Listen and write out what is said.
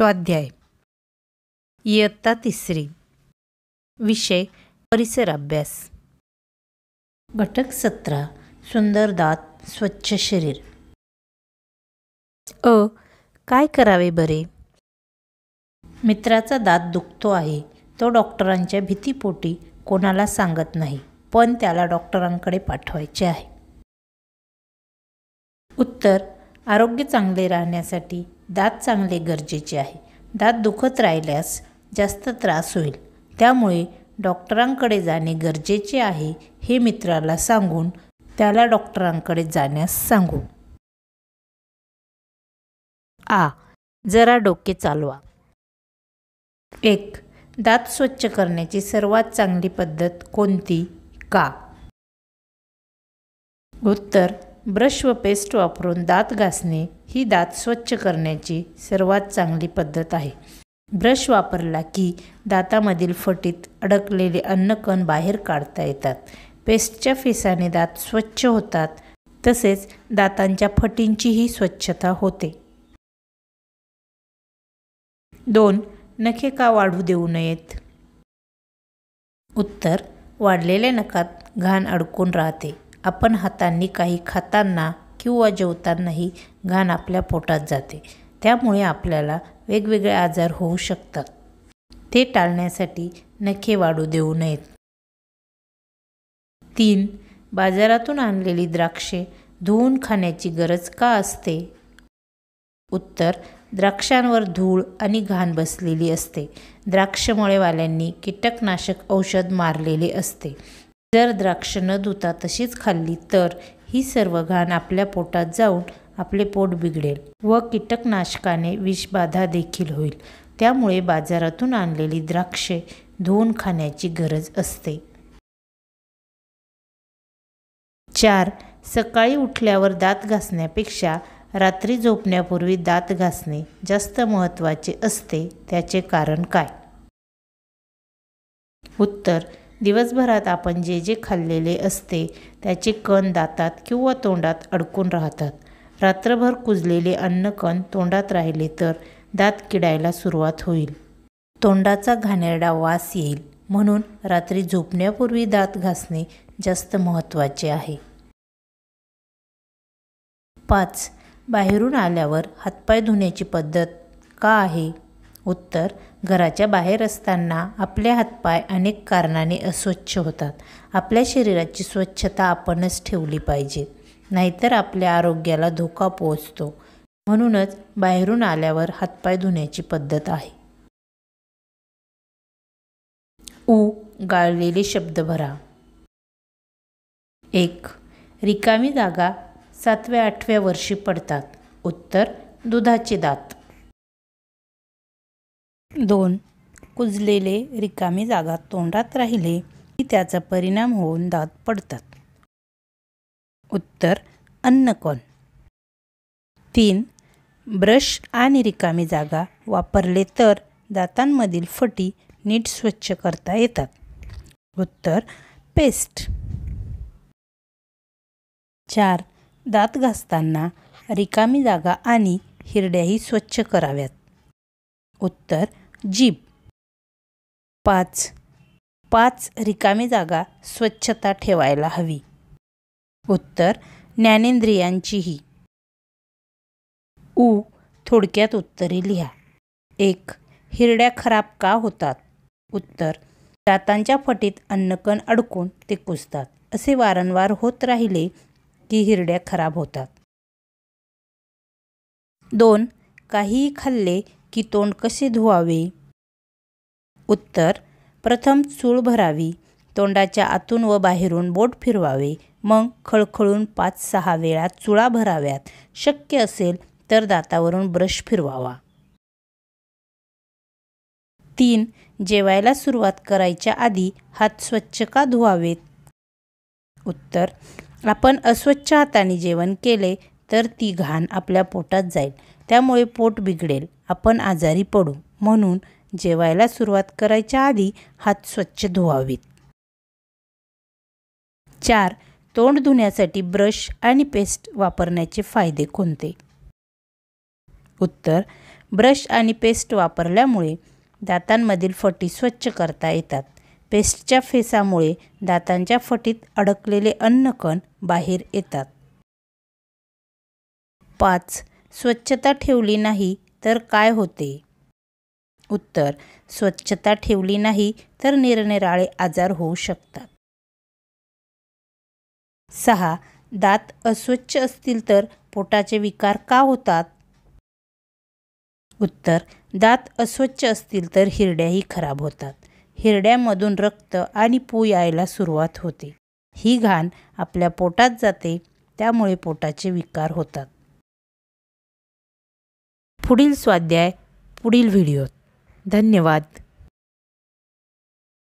स्वाध्याय इयत्ता तिसरी विषय परिसर अभ्यास घटक सतरा सुंदर दात स्वच्छ शरीर अ काय करावे बरे मित्राचा दात दुखतो आहे तो डॉक्टरांच्या भीतीपोटी कोणाला सांगत नाही पण त्याला डॉक्टरांकडे पाठवायचे आहे उत्तर आरोग्य चांगले राहण्यासाठी दात चांगले गरजेचे आहे दात दुखत राहिल्यास जास्त त्रास होईल त्यामुळे डॉक्टरांकडे जाणे गरजेचे आहे हे मित्राला सांगून त्याला डॉक्टरांकडे जाण्यास सांगू आ जरा डोके चालवा एक दात स्वच्छ करण्याची सर्वात चांगली पद्धत कोणती का उत्तर ब्रश व पेस्ट वापरून दात घासणे ही दात स्वच्छ करण्याची सर्वात चांगली पद्धत आहे ब्रश वापरला की दातामधील फटीत अडकलेले अन्न कण बाहेर काढता येतात पेस्टच्या फेसाने दात स्वच्छ होतात तसेच दातांच्या फटींचीही स्वच्छता होते दोन नखे का वाढू देऊ नयेत उत्तर वाढलेल्या नखात घाण अडकून राहते आपण हातांनी काही खाताना किंवा जेवतानाही घाण आपल्या पोटात जाते त्यामुळे आपल्याला वेगवेगळे आजार होऊ शकतात ते टाळण्यासाठी नखे वाढू देऊ नयेत तीन बाजारातून आणलेली द्राक्षे धुवून खाण्याची गरज का असते उत्तर द्राक्षांवर धूळ आणि घाण बसलेली असते द्राक्षमळेवाल्यांनी कीटकनाशक औषध मारलेले असते जर द्राक्ष न धुता तशीच खाल्ली तर ही सर्व घाण आपल्या पोटात जाऊन आपले पोट बिघडेल व कीटकनाशकाने विषबाधा देखील होईल त्यामुळे बाजारातून आणलेली द्राक्षे धुवून खाण्याची गरज असते चार सकाळी उठल्यावर दात घासण्यापेक्षा रात्री झोपण्यापूर्वी दात घासणे जास्त महत्त्वाचे असते त्याचे कारण काय उत्तर दिवसभरात आपण जे जे खाल्लेले असते त्याचे कण दातात किंवा तोंडात अडकून राहतात रात्रभर कुजलेले अन्न कण तोंडात राहिले तर दात किडायला सुरुवात होईल तोंडाचा घाणेरडा वास येईल म्हणून रात्री झोपण्यापूर्वी दात घासणे जास्त महत्त्वाचे आहे पाच बाहेरून आल्यावर हातपाय धुण्याची पद्धत का आहे उत्तर घराच्या बाहेर असताना आपले हातपाय अनेक कारणाने अस्वच्छ होतात आपल्या शरीराची स्वच्छता आपणच ठेवली पाहिजे नाहीतर आपल्या आरोग्याला धोका पोहोचतो म्हणूनच बाहेरून आल्यावर हातपाय धुण्याची पद्धत आहे ऊ गाळलेले शब्द भरा एक रिकामी जागा सातव्या आठव्या वर्षी पडतात उत्तर दुधाचे दात दोन कुजलेले रिकामी जागा तोंडात राहिले की त्याचा परिणाम होऊन दात पडतात उत्तर अन्नकोण तीन ब्रश आणि रिकामी जागा वापरले तर दातांमधील फटी नीट स्वच्छ करता येतात उत्तर पेस्ट चार दात घासताना रिकामी जागा आणि हिरड्याही स्वच्छ कराव्यात उत्तर जीप पाच पाच रिकामी जागा स्वच्छता ठेवायला हवी उत्तर ज्ञानेंद्रियांचीही ऊ थोडक्यात उत्तरे लिहा एक हिरड्या खराब का होतात उत्तर दातांच्या फटीत अन्नकण अडकून ते कुजतात असे वारंवार होत राहिले की हिरड्या खराब होतात दोन काहीही खाल्ले की तोंड कसे धुवावे उत्तर प्रथम चूळ भरावी तोंडाच्या आतून व बाहेरून बोट फिरवावे मग खळखळून पाच सहा वेळा चुळा भराव्यात शक्य असेल तर दातावरून ब्रश फिरवावा तीन जेवायला सुरुवात करायच्या आधी हात स्वच्छ का धुवावेत उत्तर आपण अस्वच्छ हाताने जेवण केले तर ती घाण आपल्या पोटात जाईल त्यामुळे पोट बिघडेल आपण आजारी पडू म्हणून जेवायला सुरुवात करायच्या आधी हात स्वच्छ धुवावेत चार तोंड धुण्यासाठी ब्रश आणि पेस्ट वापरण्याचे फायदे कोणते उत्तर ब्रश आणि पेस्ट वापरल्यामुळे दातांमधील फटी स्वच्छ करता येतात पेस्टच्या फेसामुळे दातांच्या फटीत अडकलेले अन्नकण बाहेर येतात पाच स्वच्छता ठेवली नाही तर काय होते उत्तर स्वच्छता ठेवली नाही तर निरनिराळे आजार होऊ शकतात सहा दात अस्वच्छ असतील तर पोटाचे विकार का होतात उत्तर दात अस्वच्छ असतील तर हिरड्याही खराब होतात हिरड्यामधून रक्त आणि पू यायला सुरुवात होते ही घाण आपल्या पोटात जाते त्यामुळे पोटाचे विकार होतात पुढील स्वाध्याय पुढील व्हिडिओत धन्यवाद